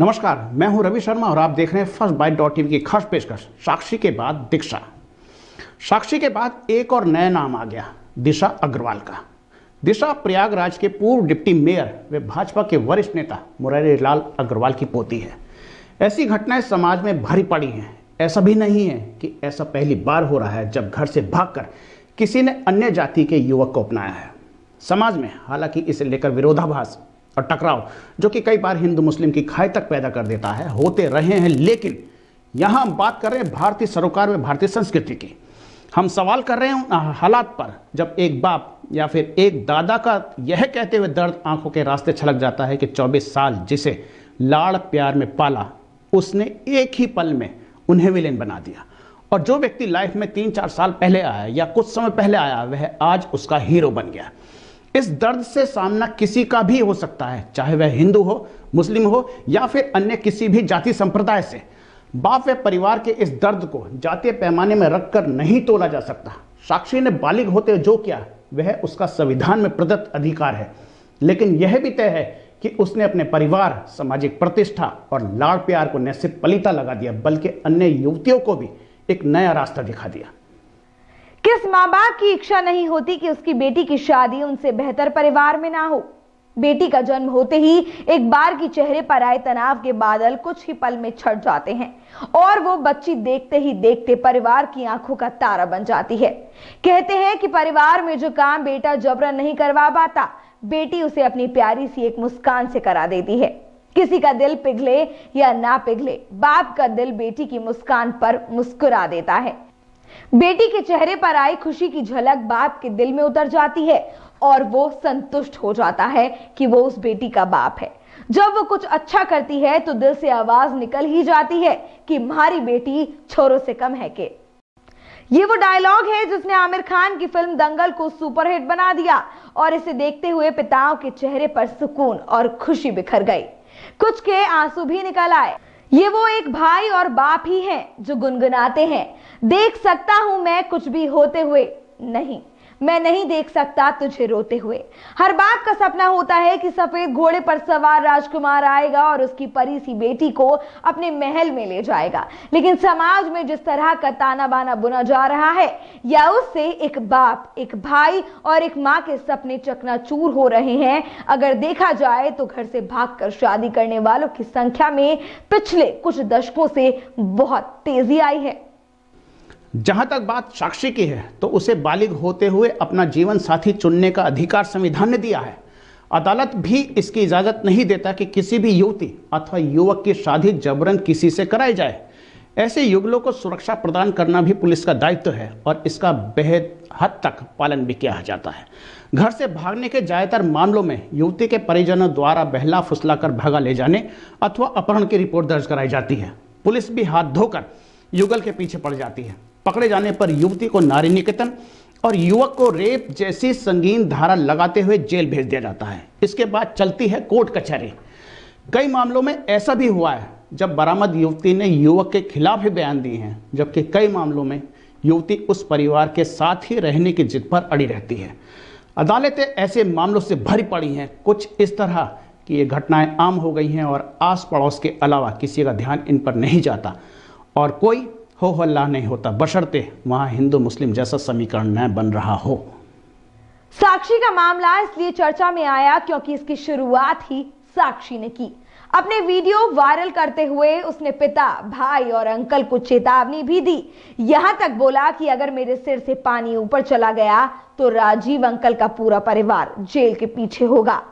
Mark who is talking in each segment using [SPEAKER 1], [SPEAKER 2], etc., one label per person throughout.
[SPEAKER 1] नमस्कार मैं हूं रवि शर्मा और आप देख रहे हैं फर्स्ट बाइट डॉट टीवी की खास पेशकश साक्षी के बाद दीक्षा साक्षी के बाद एक और नया नाम आ गया दिशा अग्रवाल का दिशा प्रयागराज के पूर्व डिप्टी मेयर वे भाजपा के वरिष्ठ नेता मुरारी लाल अग्रवाल की पोती है ऐसी घटनाएं समाज में भरी पड़ी हैं ऐसा भी नहीं है कि ऐसा पहली बार हो रहा है जब घर से भागकर किसी ने अन्य जाति के युवक को अपनाया है समाज में हालांकि इसे लेकर विरोधाभास और टकराव जो कि कई बार हिंदू मुस्लिम की खाई तक पैदा कर देता है होते रहे हैं लेकिन यहां हम बात कर रहे हैं भारतीय सरोकार में भारतीय संस्कृति की हम सवाल कर रहे हैं हालात पर जब एक बाप या फिर एक दादा का यह कहते हुए दर्द आंखों के रास्ते छलक जाता है कि 24 साल जिसे लाड़ प्यार में पाला उसने एक ही पल में उन्हें विलेन बना दिया और जो व्यक्ति लाइफ में तीन चार साल पहले आया या कुछ समय पहले आया वह आज उसका हीरो बन गया इस दर्द से सामना किसी का भी हो सकता है चाहे वह हिंदू हो मुस्लिम हो या फिर अन्य किसी भी जाति संप्रदाय से बाप व परिवार के इस दर्द को जातीय पैमाने में रखकर नहीं तोला जा सकता साक्षी ने बालिग होते जो किया वह उसका संविधान में प्रदत्त अधिकार है लेकिन यह भी तय है कि उसने अपने परिवार सामाजिक प्रतिष्ठा और लाड़ प्यार को न सिर्फ पलिता लगा दिया बल्कि अन्य युवतियों को भी एक नया रास्ता दिखा दिया
[SPEAKER 2] किस माँ बाप की इच्छा नहीं होती कि उसकी बेटी की शादी उनसे बेहतर परिवार में ना हो बेटी का जन्म होते ही एक बार की चेहरे पर आए तनाव के बादल कुछ ही पल में छट जाते हैं और वो बच्ची देखते ही देखते परिवार की आंखों का तारा बन जाती है कहते हैं कि परिवार में जो काम बेटा जबरन नहीं करवा पाता बेटी उसे अपनी प्यारी सी एक मुस्कान से करा देती है किसी का दिल पिघले या ना पिघले बाप का दिल बेटी की मुस्कान पर मुस्कुरा देता है बेटी के चेहरे पर आई खुशी की झलक बाप के दिल में उतर जाती है और वो संतुष्ट हो जाता है कि वो उस बेटी का बाप है जब वो कुछ अच्छा करती है तो दिल से आवाज निकल ही जाती है कि मारी बेटी छोरों से कम है के ये वो डायलॉग है जिसने आमिर खान की फिल्म दंगल को सुपरहिट बना दिया और इसे देखते हुए पिताओं के चेहरे पर सुकून और खुशी बिखर गई कुछ के आंसू भी निकल आए ये वो एक भाई और बाप ही हैं जो गुनगुनाते हैं देख सकता हूं मैं कुछ भी होते हुए नहीं मैं नहीं देख सकता तुझे रोते हुए हर बाप का सपना होता है कि सफेद घोड़े पर सवार राजकुमार आएगा और उसकी परी सी बेटी को अपने महल में ले जाएगा लेकिन समाज में जिस तरह का ताना बाना बुना जा रहा है या उससे एक बाप एक भाई और एक माँ के सपने चूर हो रहे हैं अगर देखा जाए तो घर से भाग कर शादी करने वालों की संख्या में पिछले कुछ दशकों से बहुत तेजी आई है
[SPEAKER 1] जहां तक बात साक्षी की है तो उसे बालिग होते हुए अपना जीवन साथी चुनने का अधिकार संविधान ने दिया है अदालत भी इसकी इजाज़त नहीं देता कि किसी भी युवती अथवा युवक की शादी जबरन किसी से कराई जाए ऐसे युगलों को सुरक्षा प्रदान करना भी पुलिस का दायित्व है और इसका बेहद हद तक पालन भी किया जाता है घर से भागने के ज़्यादातर मामलों में युवती के परिजनों द्वारा बहला फुसला कर भागा ले जाने अथवा अपहरण की रिपोर्ट दर्ज कराई जाती है पुलिस भी हाथ धोकर युगल के पीछे पड़ जाती है पकड़े जाने पर युवती को नारी निकेतन और युवक को रेप जैसी संगीन धारा लगाते हुए जेल भेज दिया जाता है इसके बाद चलती है कोर्ट कचहरी कई मामलों में ऐसा भी हुआ है जब बरामद युवती ने युवक के खिलाफ ही बयान दिए हैं जबकि कई मामलों में युवती उस परिवार के साथ ही रहने की जिद पर अड़ी रहती है अदालतें ऐसे मामलों से भरी पड़ी हैं कुछ इस तरह कि ये घटनाएं आम हो गई हैं और आस पड़ोस के अलावा किसी का ध्यान इन पर नहीं जाता और कोई हो हल्ला नहीं होता बशर्ते वहां हिंदू मुस्लिम जैसा समीकरण न बन रहा हो
[SPEAKER 2] साक्षी का मामला इसलिए चर्चा में आया क्योंकि इसकी शुरुआत ही साक्षी ने की अपने वीडियो वायरल करते हुए उसने पिता भाई और अंकल को चेतावनी भी दी यहां तक बोला कि अगर मेरे सिर से पानी ऊपर चला गया तो राजीव अंकल का पूरा परिवार जेल के पीछे होगा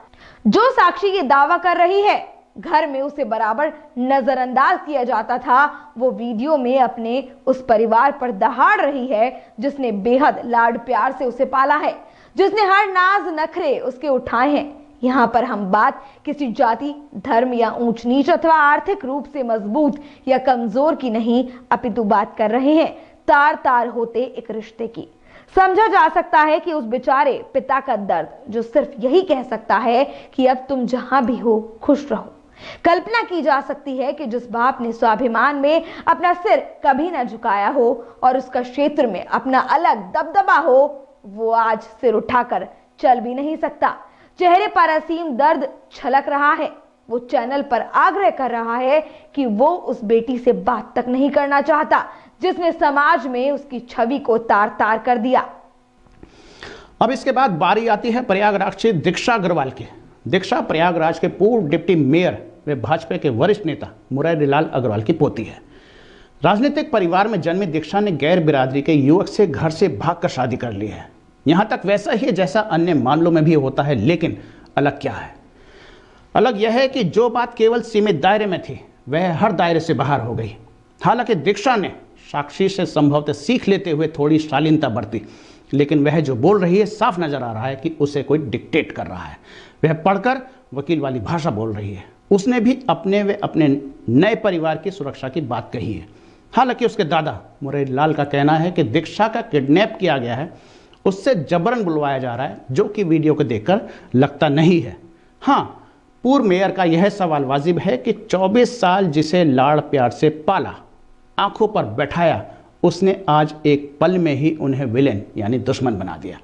[SPEAKER 2] जो साक्षी ये दावा कर रही है घर में उसे बराबर नज़रअंदाज किया जाता था वो वीडियो में अपने उस परिवार पर दहाड़ रही है जिसने बेहद लाड प्यार से उसे पाला है जिसने हर नाज नखरे उसके उठाए हैं यहाँ पर हम बात किसी जाति धर्म या ऊंच नीच अथवा आर्थिक रूप से मजबूत या कमजोर की नहीं अपितु बात कर रहे हैं तार तार होते एक रिश्ते की समझा जा सकता है कि उस बेचारे पिता का दर्द जो सिर्फ यही कह सकता है कि अब तुम जहां भी हो खुश रहो कल्पना की जा सकती है कि जिस बाप ने स्वाभिमान में अपना सिर कभी ना झुकाया हो और उसका क्षेत्र में अपना अलग दबदबा हो वो आज सिर उठाकर चल भी नहीं सकता चेहरे पर असीम दर्द छलक रहा है वो चैनल पर आग्रह कर रहा है कि वो उस बेटी से बात तक नहीं करना चाहता जिसने समाज में उसकी छवि को तार तार कर दिया
[SPEAKER 1] अब इसके बाद बारी आती है प्रयागराज से दीक्षा अग्रवाल की दीक्षा प्रयागराज के पूर्व डिप्टी मेयर वे भाजपा के वरिष्ठ नेता मुरारी लाल अग्रवाल की पोती है राजनीतिक परिवार में जन्मी दीक्षा ने गैर बिरादरी के युवक से घर से भागकर शादी कर ली है यहाँ तक वैसा ही जैसा अन्य मामलों में भी होता है लेकिन अलग क्या है अलग यह है कि जो बात केवल सीमित दायरे में थी वह हर दायरे से बाहर हो गई हालांकि दीक्षा ने साक्षी से संभवतः सीख लेते हुए थोड़ी शालीनता बरती लेकिन वह जो बोल रही है साफ नजर आ रहा है कि उसे कोई डिक्टेट कर रहा है वह पढ़कर वकील वाली भाषा बोल रही है उसने भी अपने वे अपने नए परिवार की सुरक्षा की बात कही है हालांकि उसके दादा मुरैल लाल का कहना है कि दीक्षा का किडनैप किया गया है उससे जबरन बुलवाया जा रहा है जो कि वीडियो को देखकर लगता नहीं है हाँ पूर्व मेयर का यह सवाल वाजिब है कि 24 साल जिसे लाड़ प्यार से पाला आंखों पर बैठाया उसने आज एक पल में ही उन्हें विलेन यानी दुश्मन बना दिया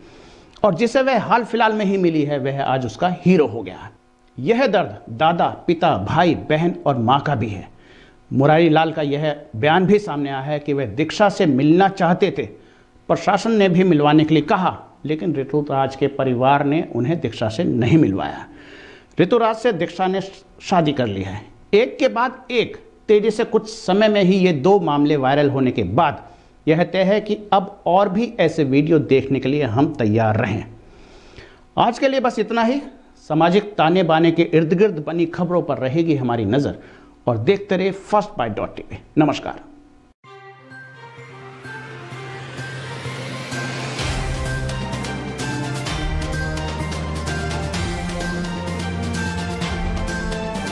[SPEAKER 1] और जिसे वह हाल फिलहाल में ही मिली है वह आज उसका हीरो हो गया है यह दर्द दादा पिता भाई बहन और माँ का भी है मुरारी लाल का यह बयान भी सामने आया है कि वह दीक्षा से मिलना चाहते थे प्रशासन ने भी मिलवाने के लिए कहा लेकिन ऋतुराज के परिवार ने उन्हें दीक्षा से नहीं मिलवाया ऋतुराज से दीक्षा ने शादी कर ली है एक के बाद एक तेजी से कुछ समय में ही ये दो मामले वायरल होने के बाद यह तय है कि अब और भी ऐसे वीडियो देखने के लिए हम तैयार रहें आज के लिए बस इतना ही सामाजिक ताने बाने के इर्द गिर्द बनी खबरों पर रहेगी हमारी नज़र और देखते रहे फर्स्ट बाइट डॉट टी नमस्कार